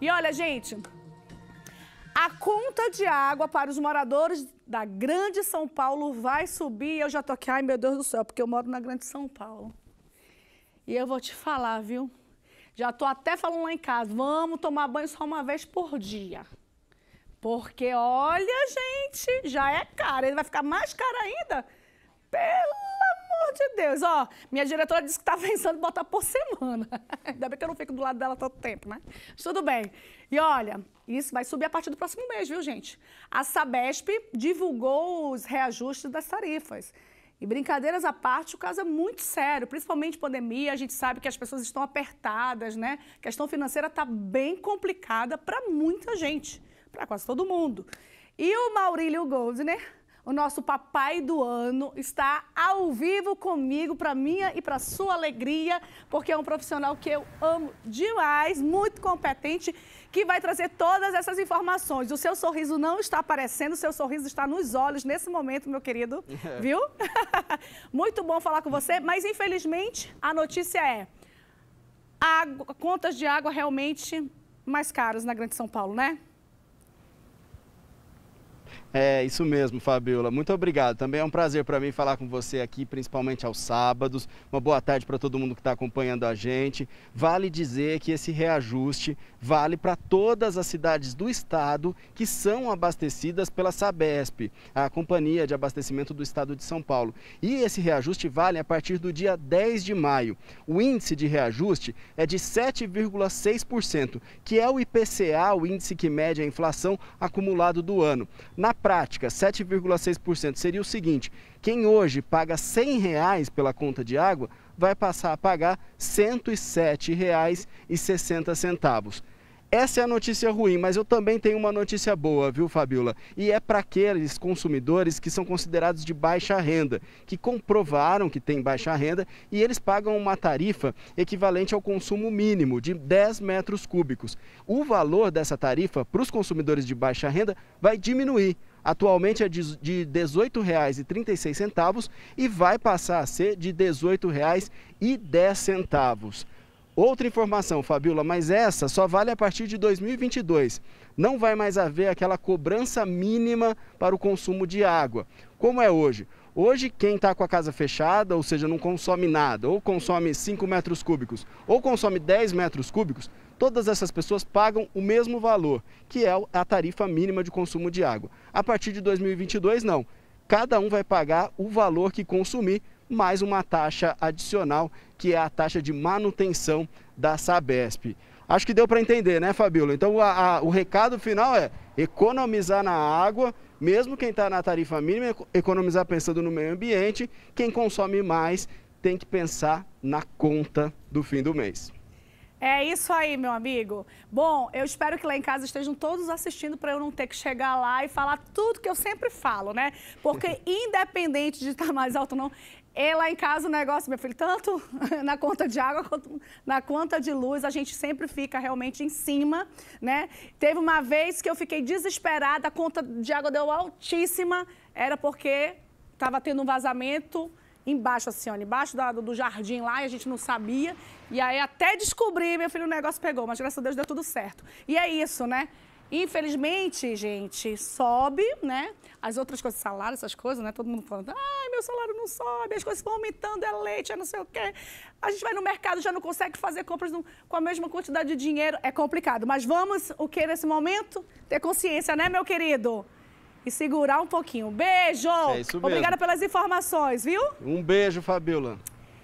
E olha, gente, a conta de água para os moradores da Grande São Paulo vai subir. Eu já tô aqui, ai meu Deus do céu, porque eu moro na Grande São Paulo. E eu vou te falar, viu? Já tô até falando lá em casa, vamos tomar banho só uma vez por dia. Porque olha, gente, já é caro, ele vai ficar mais caro ainda. Pelo Deus, ó, minha diretora disse que tá pensando em botar por semana. Ainda bem que eu não fico do lado dela todo tempo, né? tudo bem. E olha, isso vai subir a partir do próximo mês, viu, gente? A Sabesp divulgou os reajustes das tarifas. E brincadeiras à parte, o caso é muito sério, principalmente pandemia, a gente sabe que as pessoas estão apertadas, né? A questão financeira tá bem complicada para muita gente, para quase todo mundo. E o Maurílio Goldner o nosso papai do ano está ao vivo comigo, para minha e para sua alegria, porque é um profissional que eu amo demais, muito competente, que vai trazer todas essas informações. O seu sorriso não está aparecendo, o seu sorriso está nos olhos nesse momento, meu querido, é. viu? muito bom falar com você, mas infelizmente a notícia é: água, contas de água realmente mais caras na Grande São Paulo, né? É, isso mesmo, Fabiola. Muito obrigado. Também é um prazer para mim falar com você aqui, principalmente aos sábados. Uma boa tarde para todo mundo que está acompanhando a gente. Vale dizer que esse reajuste vale para todas as cidades do estado que são abastecidas pela Sabesp, a Companhia de Abastecimento do Estado de São Paulo. E esse reajuste vale a partir do dia 10 de maio. O índice de reajuste é de 7,6%, que é o IPCA, o índice que mede a inflação acumulado do ano. Na prática, 7,6%, seria o seguinte: quem hoje paga R$ 100 reais pela conta de água vai passar a pagar R$ 107,60. Essa é a notícia ruim, mas eu também tenho uma notícia boa, viu, Fabiola? E é para aqueles consumidores que são considerados de baixa renda, que comprovaram que têm baixa renda e eles pagam uma tarifa equivalente ao consumo mínimo de 10 metros cúbicos. O valor dessa tarifa para os consumidores de baixa renda vai diminuir. Atualmente é de R$ 18,36 e vai passar a ser de R$ 18,10. Outra informação, Fabiola, mas essa só vale a partir de 2022. Não vai mais haver aquela cobrança mínima para o consumo de água, como é hoje. Hoje, quem está com a casa fechada, ou seja, não consome nada, ou consome 5 metros cúbicos, ou consome 10 metros cúbicos, Todas essas pessoas pagam o mesmo valor, que é a tarifa mínima de consumo de água. A partir de 2022, não. Cada um vai pagar o valor que consumir, mais uma taxa adicional, que é a taxa de manutenção da Sabesp. Acho que deu para entender, né, Fabíola? Então, a, a, o recado final é economizar na água, mesmo quem está na tarifa mínima, economizar pensando no meio ambiente. Quem consome mais tem que pensar na conta do fim do mês. É isso aí, meu amigo. Bom, eu espero que lá em casa estejam todos assistindo para eu não ter que chegar lá e falar tudo que eu sempre falo, né? Porque independente de estar tá mais alto ou não, e lá em casa o negócio, meu filho, tanto na conta de água quanto na conta de luz, a gente sempre fica realmente em cima, né? Teve uma vez que eu fiquei desesperada, a conta de água deu altíssima, era porque estava tendo um vazamento embaixo, assim, ó, embaixo do, do jardim lá, e a gente não sabia. E aí, até descobrir, meu filho, o negócio pegou, mas graças a Deus deu tudo certo. E é isso, né? Infelizmente, gente, sobe, né? As outras coisas, salário, essas coisas, né? Todo mundo falando, ai, meu salário não sobe, as coisas vão aumentando, é leite, é não sei o quê. A gente vai no mercado, já não consegue fazer compras com a mesma quantidade de dinheiro. É complicado, mas vamos, o que nesse momento? Ter consciência, né, meu querido? e segurar um pouquinho. Beijo! É isso mesmo. Obrigada pelas informações, viu? Um beijo, Fabiola.